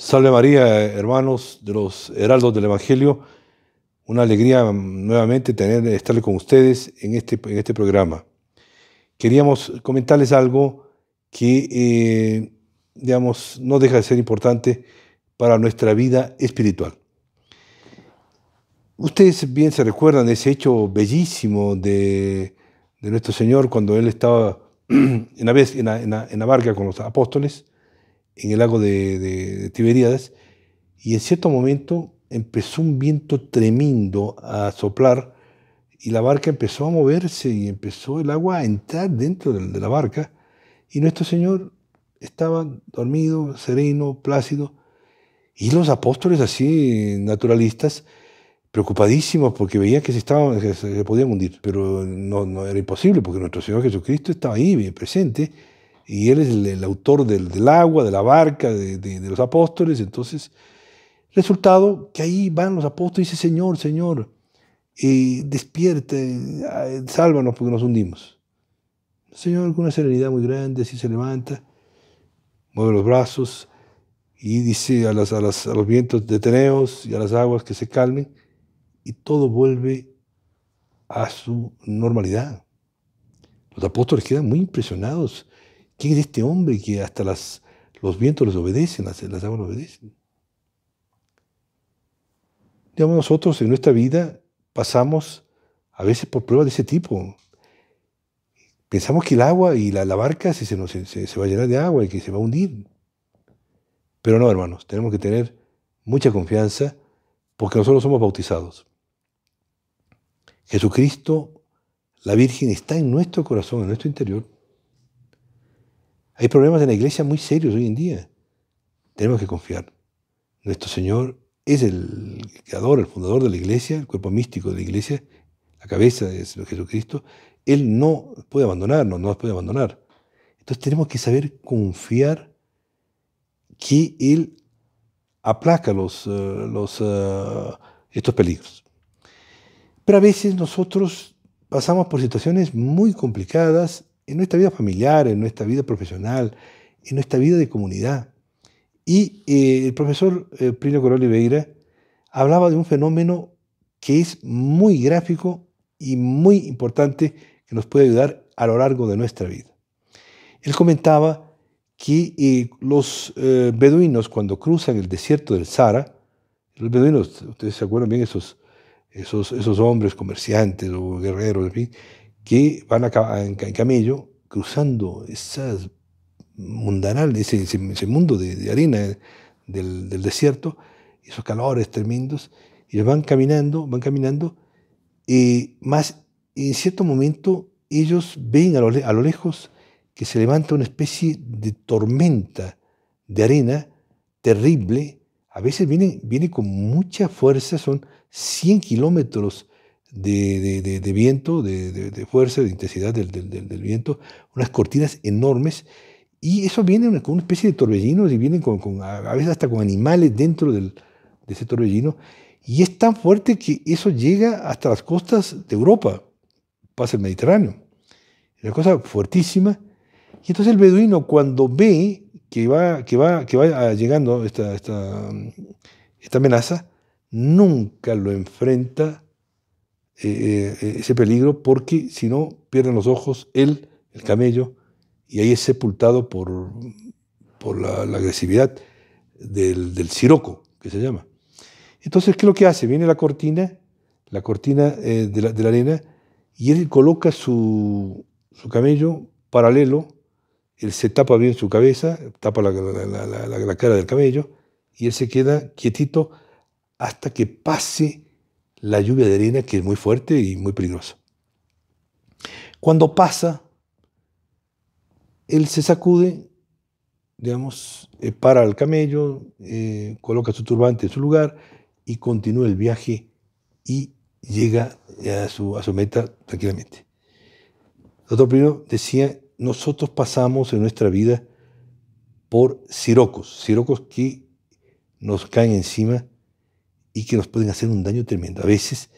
Salve María, hermanos de los heraldos del Evangelio. Una alegría nuevamente tener, estar con ustedes en este, en este programa. Queríamos comentarles algo que, eh, digamos, no deja de ser importante para nuestra vida espiritual. Ustedes bien se recuerdan ese hecho bellísimo de, nuestro Señor cuando Él estaba en en en la barca con los apóstoles en el lago de, de, Tiberíades, y en cierto momento empezó un viento tremendo a soplar y la barca empezó a moverse y empezó el agua a entrar dentro de la barca y nuestro Señor estaba dormido, sereno, plácido y los apóstoles así naturalistas preocupadísimos porque veían que se, estaban, que se podían hundir, pero no, no era imposible porque nuestro Señor Jesucristo estaba ahí bien presente y él es el, autor del, agua, de la barca, de, los apóstoles. Entonces, resultado que ahí van los apóstoles y dice, Señor, Señor, eh, despierte, sálvanos porque nos hundimos. El Señor con una serenidad muy grande, así se levanta, mueve los brazos y dice a, a, los vientos Teneos y a las aguas que se calmen y todo vuelve a su normalidad. Los apóstoles quedan muy impresionados ¿Quién es este hombre que hasta los vientos les obedecen, las, aguas les obedecen? Digamos, nosotros en nuestra vida pasamos a veces por pruebas de ese tipo. Pensamos que el agua y la, barca se, se, se va a llenar de agua y que se va a hundir. Pero no, hermanos, tenemos que tener mucha confianza porque nosotros somos bautizados. Jesucristo, la Virgen, está en nuestro corazón, en nuestro interior. Hay problemas en la iglesia muy serios hoy en día. Tenemos que confiar. Nuestro Señor es el creador, el fundador de la iglesia, el cuerpo místico de la iglesia, la cabeza es Jesucristo. Él no puede abandonarnos, no nos puede abandonar. Entonces tenemos que saber confiar que Él aplaca los, eh, eh, estos peligros. Pero a veces nosotros pasamos por situaciones muy complicadas en nuestra vida familiar, en nuestra vida profesional, en nuestra vida de comunidad. Y eh, el profesor eh, Coroli Beira Oliveira hablaba de un fenómeno que es muy gráfico y muy importante que nos puede ayudar a lo largo de nuestra vida. Él comentaba que eh, los eh, beduinos cuando cruzan el desierto del Sahara, los beduinos, ustedes se acuerdan bien, esos, esos, esos hombres comerciantes o guerreros, en fin, que van en, camello cruzando esas mundanal, ese, mundo de, arena eh, del, desierto, esos calores tremendos, y van caminando, van caminando, y más en cierto momento ellos ven a lo, lejos que se levanta una especie de tormenta de arena terrible, a veces viene, viene con mucha fuerza, son 100 kilómetros de, viento, de, fuerza, de intensidad del, viento, unas cortinas enormes. Y eso viene con una especie de torbellinos y vienen con, con, a veces hasta con animales dentro del, de ese torbellino. Y es tan fuerte que eso llega hasta las costas de Europa, pasa el Mediterráneo. Es una cosa fuertísima. Y entonces el beduino cuando ve que va, que va, que va ah, llegando esta, esta amenaza, nunca lo enfrenta eh, eh, ese peligro porque si no pierden los ojos él, el camello, y ahí es sepultado por, por la, agresividad del, del, siroco, que se llama. Entonces, ¿qué es lo que hace? Viene la cortina, la cortina eh, de, la, arena, y él coloca su, su, camello paralelo, él se tapa bien su cabeza, tapa la, la cara del camello, y él se queda quietito hasta que pase la lluvia de arena que es muy fuerte y muy peligrosa. Cuando pasa, él se sacude, digamos, eh, para el camello, eh, coloca su turbante en su lugar y continúa el viaje y llega eh, a su, a su meta tranquilamente. otro primero decía, nosotros pasamos en nuestra vida por sirocos, sirocos que nos caen encima y que nos pueden hacer un daño tremendo. A veces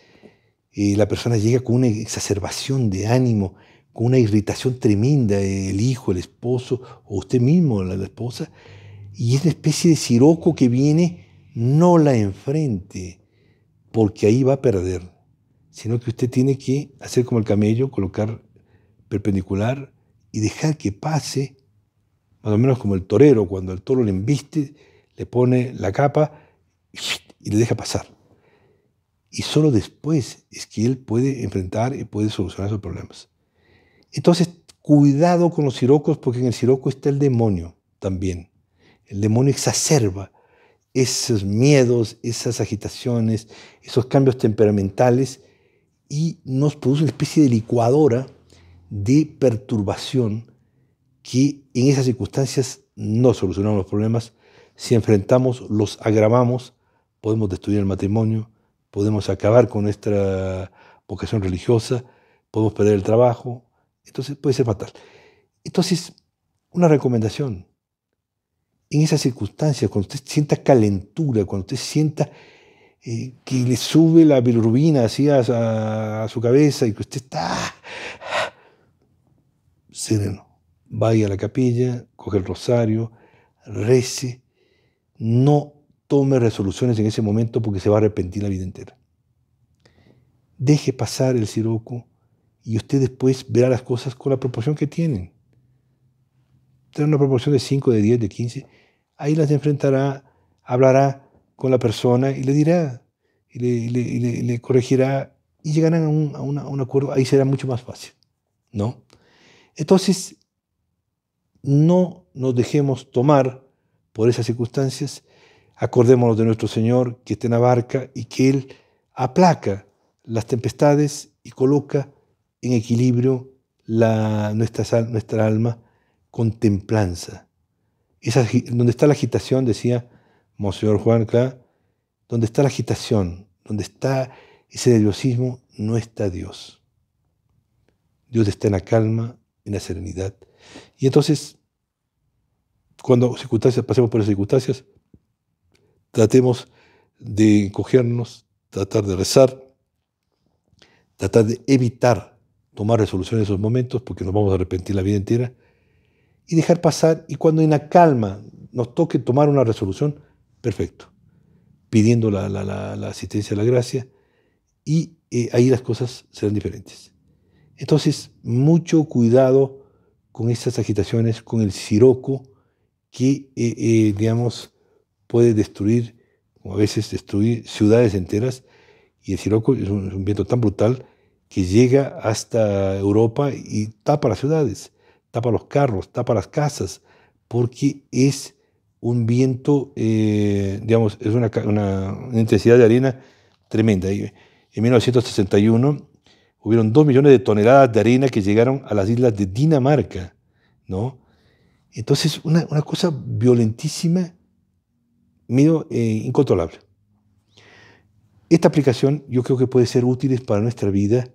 eh, la persona llega con una exacerbación de ánimo, con una irritación tremenda, el hijo, el esposo o usted mismo, la, esposa, y esa especie de siroco que viene, no la enfrente, porque ahí va a perder, sino que usted tiene que hacer como el camello, colocar perpendicular y dejar que pase, más o menos como el torero, cuando el toro le embiste, le pone la capa, y le deja pasar. Y solo después es que él puede enfrentar y puede solucionar esos problemas. Entonces, cuidado con los sirocos, porque en el siroco está el demonio también. El demonio exacerba esos miedos, esas agitaciones, esos cambios temperamentales y nos produce una especie de licuadora de perturbación que en esas circunstancias no solucionamos los problemas, si enfrentamos los agravamos podemos destruir el matrimonio, podemos acabar con nuestra vocación religiosa, podemos perder el trabajo, entonces puede ser fatal. Entonces, una recomendación, en esas circunstancias, cuando usted sienta calentura, cuando usted sienta eh, que le sube la bilirrubina así a, su cabeza y que usted está sereno, vaya a la capilla, coge el rosario, rece, no tome resoluciones en ese momento porque se va a arrepentir la vida entera. Deje pasar el siroco y usted después verá las cosas con la proporción que tienen. tiene una proporción de 5, de 10, de 15. Ahí las enfrentará, hablará con la persona y le dirá, y le, corregirá y llegarán a un, acuerdo. Ahí será mucho más fácil. ¿no? Entonces, no nos dejemos tomar por esas circunstancias Acordémonos de nuestro Señor que está en la barca y que Él aplaca las tempestades y coloca en equilibrio la, nuestra, alma con templanza. donde está la agitación, decía Monseñor Juan donde está la agitación, donde está ese nerviosismo, no está Dios. Dios está en la calma, en la serenidad. Y entonces, cuando circunstancias, pasemos por las circunstancias, tratemos de encogernos, tratar de rezar, tratar de evitar tomar resoluciones en esos momentos porque nos vamos a arrepentir la vida entera y dejar pasar y cuando en la calma nos toque tomar una resolución, perfecto, pidiendo la, asistencia de la gracia y eh, ahí las cosas serán diferentes. Entonces, mucho cuidado con estas agitaciones, con el siroco que, eh, eh, digamos, puede destruir, como a veces destruir ciudades enteras, y el siroco es un, viento tan brutal que llega hasta Europa y tapa las ciudades, tapa los carros, tapa las casas, porque es un viento, eh, digamos, es una, intensidad de arena tremenda. en 1961 hubieron dos millones de toneladas de arena que llegaron a las islas de Dinamarca, ¿no? Entonces, una cosa violentísima miedo eh, incontrolable. Esta aplicación yo creo que puede ser útil para nuestra vida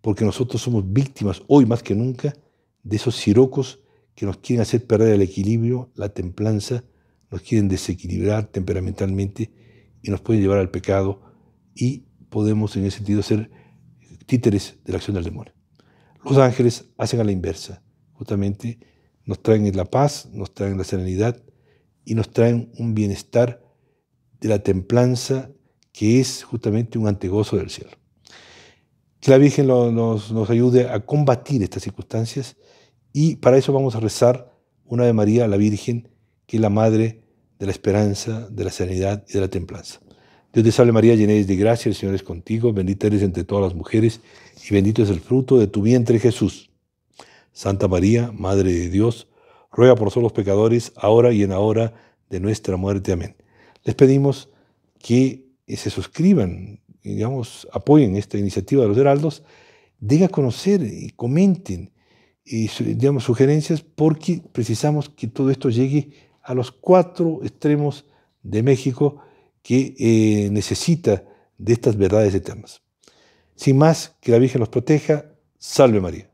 porque nosotros somos víctimas hoy más que nunca de esos sirocos que nos quieren hacer perder el equilibrio, la templanza, nos quieren desequilibrar temperamentalmente y nos pueden llevar al pecado y podemos en ese sentido ser títeres de la acción del demonio. Los ángeles hacen a la inversa, justamente nos traen la paz, nos traen la serenidad, y nos traen un bienestar de la templanza que es justamente un antegozo del cielo. Que la Virgen nos, ayude a combatir estas circunstancias y para eso vamos a rezar una de María, a la Virgen, que es la Madre de la esperanza, de la sanidad y de la templanza. Dios te salve María, llena de gracia, el Señor es contigo, bendita eres entre todas las mujeres y bendito es el fruto de tu vientre Jesús. Santa María, Madre de Dios, ruega por nosotros los pecadores, ahora y en la hora de nuestra muerte. Amén. Les pedimos que eh, se suscriban, digamos, apoyen esta iniciativa de los heraldos, den a conocer y comenten, y, eh, digamos, sugerencias, porque precisamos que todo esto llegue a los cuatro extremos de México que eh, necesita de estas verdades eternas. Sin más, que la Virgen los proteja. Salve María.